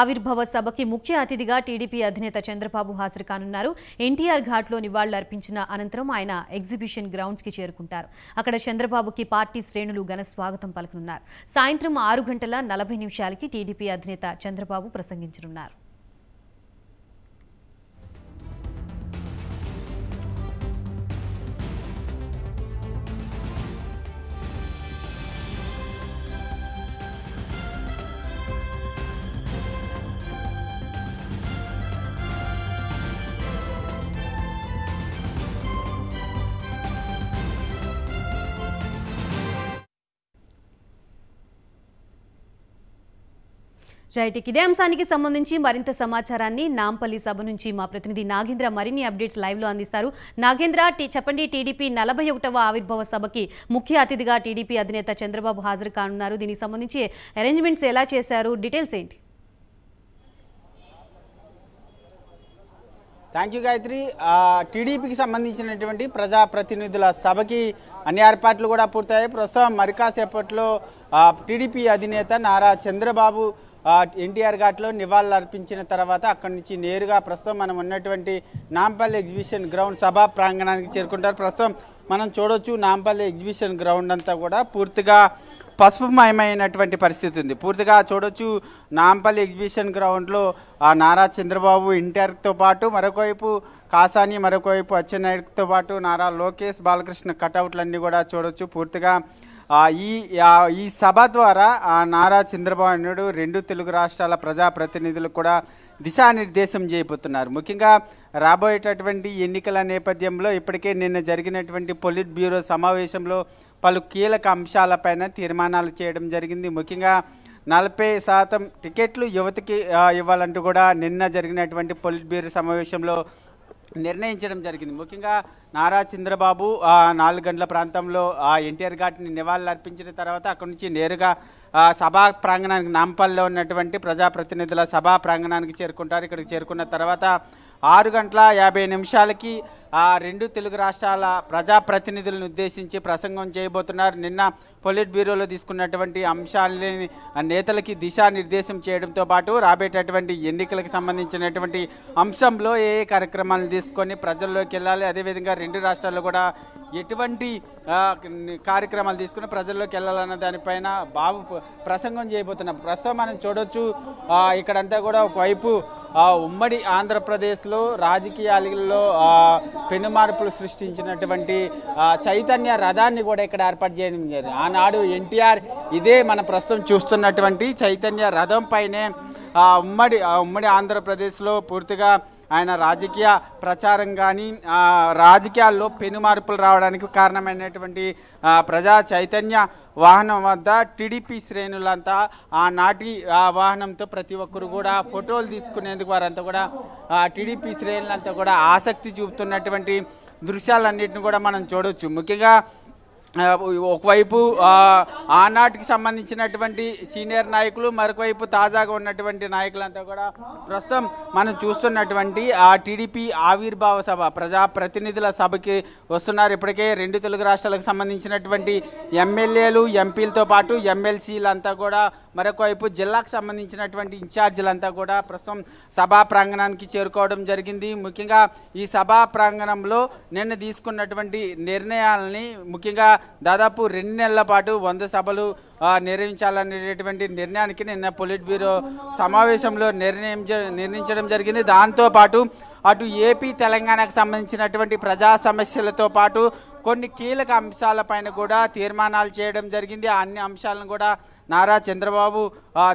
ఆవిర్భవ సభకి ముఖ్య అతిథిగా టీడీపీ అధినేత చంద్రబాబు హాజరు కానున్నారు ఎన్టీఆర్ ఘాట్లో నివాళులర్పించిన అనంతరం ఆయన ఎగ్జిబిషన్ గ్రౌండ్స్కి చేరుకుంటారు అక్కడ చంద్రబాబుకి పార్టీ శ్రేణులు ఘన స్వాగతం పలుకనున్నారు సాయంత్రం ఆరు గంటల నలభై నిమిషాలకి టీడీపీ అధినేత చంద్రబాబు ప్రసంగించనున్నారు రైట్కి ఇదే అంశానికి సంబంధించి మరింత సమాచారాన్ని నాంపల్లి సభ నుంచి మా ప్రతినిధి నాగేంద్ర మరిన్ని అప్డేట్స్ లైవ్లో అందిస్తారు నాగేంద్ర చెప్పండి టీడీపీ నలభై ఒకటవ ఆవిర్భావ సభకి ముఖ్య అతిథిగా టీడీపీ అధినేత చంద్రబాబు హాజరు కానున్నారు దీనికి సంబంధించి అరేంజ్మెంట్స్ ఎలా చేశారు డీటెయిల్స్ ఏంటి థ్యాంక్ యూ గాయత్రి టీడీపీకి సంబంధించినటువంటి ప్రజాప్రతినిధుల సభకి అన్ని ఏర్పాట్లు కూడా పూర్తయ్యాయి ప్రస్తుతం మరికాసేపట్లో టీడీపీ అధినేత నారా చంద్రబాబు ఎన్టీఆర్ ఘాట్లో నివాళులు అర్పించిన తర్వాత అక్కడి నుంచి నేరుగా ప్రస్తుతం మనం ఉన్నటువంటి నాంపల్లి ఎగ్జిబిషన్ గ్రౌండ్ సభా ప్రాంగణానికి చేరుకుంటారు ప్రస్తుతం మనం చూడవచ్చు నాంపల్లి ఎగ్జిబిషన్ గ్రౌండ్ అంతా కూడా పూర్తిగా పసుపుమయమైనటువంటి పరిస్థితి ఉంది పూర్తిగా చూడొచ్చు నాంపల్లి ఎగ్జిబిషన్ గ్రౌండ్లో ఆ నారా చంద్రబాబు ఇంటర్తో పాటు మరొకవైపు కాసాని మరొకవైపు అచ్చెన్నాయుడితో పాటు నారా లోకేష్ బాలకృష్ణ కటౌట్లన్నీ కూడా చూడవచ్చు పూర్తిగా ఈ ఈ సభ ద్వారా ఆ నారా చంద్రబాబు నాయుడు రెండు తెలుగు రాష్ట్రాల ప్రజాప్రతినిధులు కూడా దిశానిర్దేశం చేయబోతున్నారు ముఖ్యంగా రాబోయేటటువంటి ఎన్నికల నేపథ్యంలో ఇప్పటికే నిన్న జరిగినటువంటి పొలిట్ బ్యూరో సమావేశంలో పలు కీలక అంశాలపైన తీర్మానాలు చేయడం జరిగింది ముఖ్యంగా నలభై శాతం టికెట్లు యువతకి ఇవ్వాలంటూ కూడా నిన్న జరిగినటువంటి పొలిట్ బ్యూరో సమావేశంలో నిర్ణయించడం జరిగింది ముఖ్యంగా నారా చంద్రబాబు నాలుగు గంటల ప్రాంతంలో ఆ ఎన్టీఆర్ ఘాట్ని నివాళులు అర్పించిన తర్వాత అక్కడి నుంచి నేరుగా సభా ప్రాంగణానికి నాంపల్లో ఉన్నటువంటి ప్రజాప్రతినిధుల సభా ప్రాంగణానికి చేరుకుంటారు ఇక్కడికి చేరుకున్న తర్వాత ఆరు గంటల యాభై నిమిషాలకి ఆ రెండు తెలుగు రాష్ట్రాల ప్రజాప్రతినిధులను ఉద్దేశించి ప్రసంగం చేయబోతున్నారు నిన్న పొలిట్ బ్యూరోలో తీసుకున్నటువంటి అంశాలని నేతలకి దిశానిర్దేశం చేయడంతో పాటు రాబేటటువంటి ఎన్నికలకు సంబంధించినటువంటి అంశంలో ఏ ఏ కార్యక్రమాలను తీసుకొని ప్రజల్లోకి వెళ్ళాలి అదేవిధంగా రెండు రాష్ట్రాల్లో కూడా ఎటువంటి కార్యక్రమాలు తీసుకుని ప్రజల్లోకి వెళ్ళాలన్న దానిపైన బాబు ప్రసంగం చేయబోతున్నాం ప్రస్తుతం మనం చూడొచ్చు ఇక్కడంతా కూడా ఒకవైపు ఉమ్మడి ఆంధ్రప్రదేశ్లో రాజకీయాలలో పెను మార్పులు సృష్టించినటువంటి చైతన్య రథాన్ని కూడా ఇక్కడ ఏర్పాటు చేయడం జరిగింది ఆనాడు ఎన్టీఆర్ ఇదే మన ప్రస్తుతం చూస్తున్నటువంటి చైతన్య రథం పైనే ఉమ్మడి ఉమ్మడి ఆంధ్రప్రదేశ్లో పూర్తిగా ఆయన రాజకీయ ప్రచారం కానీ రాజకీయాల్లో పెను మార్పులు రావడానికి కారణమైనటువంటి ప్రజా చైతన్య వాహనం వద్ద టీడీపీ శ్రేణులంతా ఆనాటి ఆ వాహనంతో ప్రతి ఒక్కరు కూడా ఫోటోలు తీసుకునేందుకు వారంతా కూడా టీడీపీ శ్రేణులంతా కూడా ఆసక్తి చూపుతున్నటువంటి దృశ్యాలన్నింటిని కూడా మనం చూడవచ్చు ముఖ్యంగా ఒకవైపు ఆనాటికి సంబంధించినటువంటి సీనియర్ నాయకులు మరొకవైపు తాజాగా ఉన్నటువంటి నాయకులంతా కూడా ప్రస్తుతం మనం చూస్తున్నటువంటి ఆ టీడీపీ ఆవిర్భావ సభ ప్రజాప్రతినిధుల సభకి వస్తున్నారు ఇప్పటికే రెండు తెలుగు రాష్ట్రాలకు సంబంధించినటువంటి ఎమ్మెల్యేలు ఎంపీలతో పాటు ఎమ్మెల్సీలంతా కూడా మరొకవైపు జిల్లాకు సంబంధించినటువంటి ఇన్ఛార్జీలంతా కూడా ప్రస్తుతం సభా ప్రాంగణానికి చేరుకోవడం జరిగింది ముఖ్యంగా ఈ సభా ప్రాంగణంలో నిన్న తీసుకున్నటువంటి నిర్ణయాలని ముఖ్యంగా దాదాపు రెండు నెలల పాటు వంద సభలు నిర్వహించాలనేటటువంటి నిర్ణయానికి నిన్న పొలిట్ బ్యూరో సమావేశంలో నిర్ణయం నిర్ణయించడం జరిగింది దాంతోపాటు అటు ఏపీ తెలంగాణకు సంబంధించినటువంటి ప్రజా సమస్యలతో పాటు కొన్ని కీలక అంశాలపైన కూడా తీర్మానాలు చేయడం జరిగింది అన్ని అంశాలను కూడా నారా చంద్రబాబు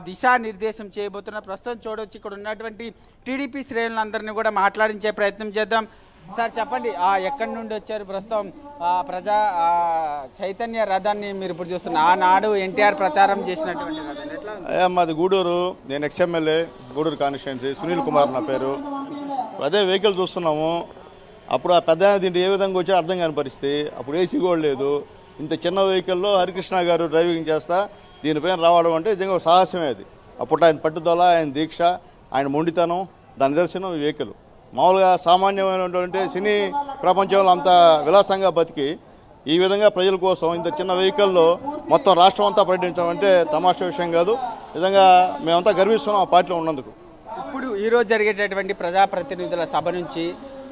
దిశానిర్దేశం చేయబోతున్న ప్రస్తుతం చూడవచ్చు ఇక్కడ ఉన్నటువంటి టీడీపీ శ్రేణులందరినీ కూడా మాట్లాడించే ప్రయత్నం చేద్దాం సార్ చెప్పండి ఎక్కడి నుండి వచ్చారు ప్రస్తుతం ప్రజా చైతన్య రథాన్ని మీరు ఇప్పుడు చూస్తున్న ఆనాడు ఎన్టీఆర్ ప్రచారం చేసినటువంటి మాది గూడూరు నేను ఎక్స్ఎమ్మెల్యే గూడూరు కాన్స్టిట్యున్సీ సునీల్ కుమార్ నా పేరు అదే వెహికల్ చూస్తున్నాము అప్పుడు ఆ పెద్ద దీంట్లో ఏ విధంగా వచ్చారో అర్థం కాని పరిస్థితి అప్పుడు ఏసీ కూడా లేదు ఇంత చిన్న వెహికల్లో హరికృష్ణ గారు డ్రైవింగ్ చేస్తా దీనిపైన రావడం అంటే నిజంగా సాహసమే అది అప్పుడు ఆయన పట్టుదల ఆయన దీక్ష ఆయన మొండితనం దాని నిదర్శనం వేకలు మామూలుగా సామాన్యమైనటువంటి సినీ ప్రపంచంలో అంత విలాసంగా బతికి ఈ విధంగా ప్రజల కోసం ఇంత చిన్న వెహికల్లో మొత్తం రాష్ట్రం అంతా పర్యటించడం అంటే తమాషా విషయం కాదు నిజంగా మేమంతా గర్విస్తున్నాం ఆ పార్టీలో ఉన్నందుకు ఇప్పుడు ఈరోజు జరిగేటటువంటి ప్రజాప్రతినిధుల సభ నుంచి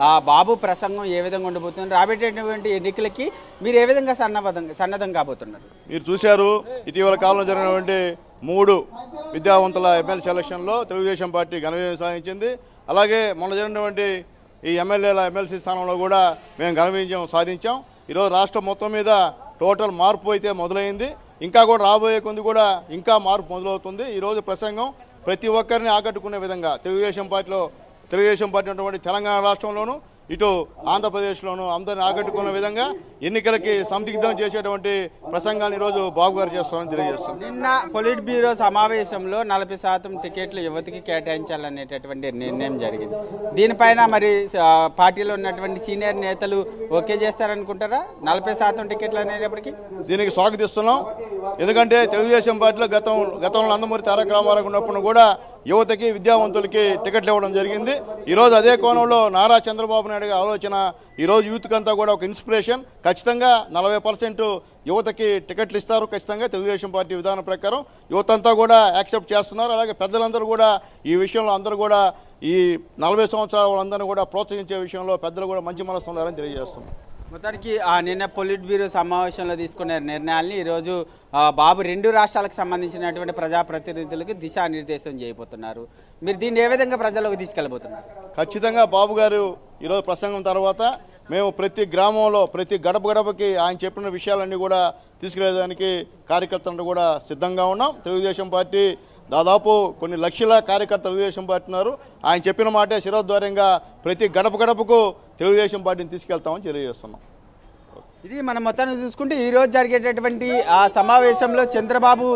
ఆ బాబు ప్రసంగం ఏ విధంగా ఉండబోతుంది రాబోయేటటువంటి ఎన్నికలకి మీరు ఏ విధంగా సన్నబద్ధం సన్నద్ధం కాబోతున్నారు మీరు చూశారు ఇటీవల కాలంలో జరిగినటువంటి మూడు విద్యావంతుల ఎమ్మెల్యే సెలక్షన్లో తెలుగుదేశం పార్టీ ఘన విజయం సాధించింది అలాగే మొన్న జరిగినటువంటి ఈ ఎమ్మెల్యేల ఎమ్మెల్సీ స్థానంలో కూడా మేము ఘన విజయం సాధించాం ఈరోజు రాష్ట్రం మొత్తం మీద టోటల్ మార్పు అయితే మొదలైంది ఇంకా కూడా రాబోయే కొంది కూడా ఇంకా మార్పు మొదలవుతుంది ఈరోజు ప్రసంగం ప్రతి ఒక్కరిని ఆకట్టుకునే విధంగా తెలుగుదేశం పార్టీలో తెలుగుదేశం పార్టీ ఉన్నటువంటి తెలంగాణ రాష్ట్రంలోనూ ఇటు ఆంధ్రప్రదేశ్లోనూ అందరిని ఆకట్టుకున్న విధంగా ఎన్నికలకి సందిగ్ధం చేసేటువంటి ప్రసంగాన్ని ఈరోజు బాబు గారు చేస్తామని తెలియజేస్తాం నిన్న పొలిట్ బ్యూరో సమావేశంలో నలభై శాతం టికెట్లు యువతికి కేటాయించాలనేటటువంటి నిర్ణయం జరిగింది దీనిపైన మరి పార్టీలో ఉన్నటువంటి సీనియర్ నేతలు ఓకే చేస్తారనుకుంటారా నలభై శాతం టికెట్లు అనేటప్పటికీ దీనికి స్వాగతిస్తున్నాం ఎందుకంటే తెలుగుదేశం పార్టీలో గతం గతంలో నందమూరి తారక రామారావు ఉన్నప్పుడు కూడా యువతకి విద్యావంతులకి టికెట్లు ఇవ్వడం జరిగింది ఈరోజు అదే కోణంలో నారా చంద్రబాబు నాయుడు ఆలోచన ఈరోజు యూత్కంతా కూడా ఒక ఇన్స్పిరేషన్ ఖచ్చితంగా నలభై పర్సెంట్ యువతకి టికెట్లు ఇస్తారు ఖచ్చితంగా తెలుగుదేశం పార్టీ విధానం ప్రకారం యువత అంతా కూడా యాక్సెప్ట్ చేస్తున్నారు అలాగే పెద్దలందరూ కూడా ఈ విషయంలో అందరూ కూడా ఈ నలభై సంవత్సరాల వాళ్ళందరినీ కూడా ప్రోత్సహించే విషయంలో పెద్దలు కూడా మంచి మనసు ఉన్నారని మొత్తానికి నిన్న పొలిట్ బ్యూరో సమావేశంలో తీసుకున్న నిర్ణయాల్ని ఈరోజు బాబు రెండు రాష్ట్రాలకు సంబంధించినటువంటి ప్రజాప్రతినిధులకు దిశానిర్దేశం చేయబోతున్నారు మీరు దీన్ని ఏ విధంగా ప్రజలకు తీసుకెళ్ళబోతున్నారు ఖచ్చితంగా బాబు గారు ఈరోజు ప్రసంగం తర్వాత మేము ప్రతి గ్రామంలో ప్రతి గడప గడపకి ఆయన చెప్పిన విషయాలన్నీ కూడా తీసుకెళ్లేదానికి కార్యకర్తలను కూడా సిద్ధంగా ఉన్నాం తెలుగుదేశం పార్టీ దాదాపు కొన్ని లక్షల కార్యకర్తలు తెలుగుదేశం పార్టీ ఉన్నారు ఆయన చెప్పిన మాటే శిరోద్వారంగా ప్రతి గడప గడపకు తెలుగుదేశం పార్టీని తీసుకెళ్తామని తెలియజేస్తున్నాం ఇది మనం మొత్తాన్ని చూసుకుంటే ఈరోజు జరిగేటటువంటి ఆ సమావేశంలో చంద్రబాబు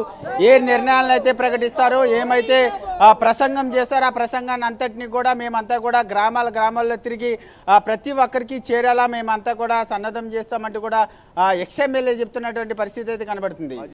ఏ నిర్ణయాలను అయితే ప్రకటిస్తారో ఏమైతే ఆ ప్రసంగం చేస్తారో ఆ ప్రసంగాన్ని అంతటినీ కూడా మేమంతా కూడా గ్రామాల గ్రామాల్లో తిరిగి ప్రతి ఒక్కరికి చేరేలా మేమంతా కూడా సన్నద్ధం చేస్తామంటూ కూడా ఎక్స్ఎంఎల్ఏ చెప్తున్నటువంటి పరిస్థితి అయితే కనబడుతుంది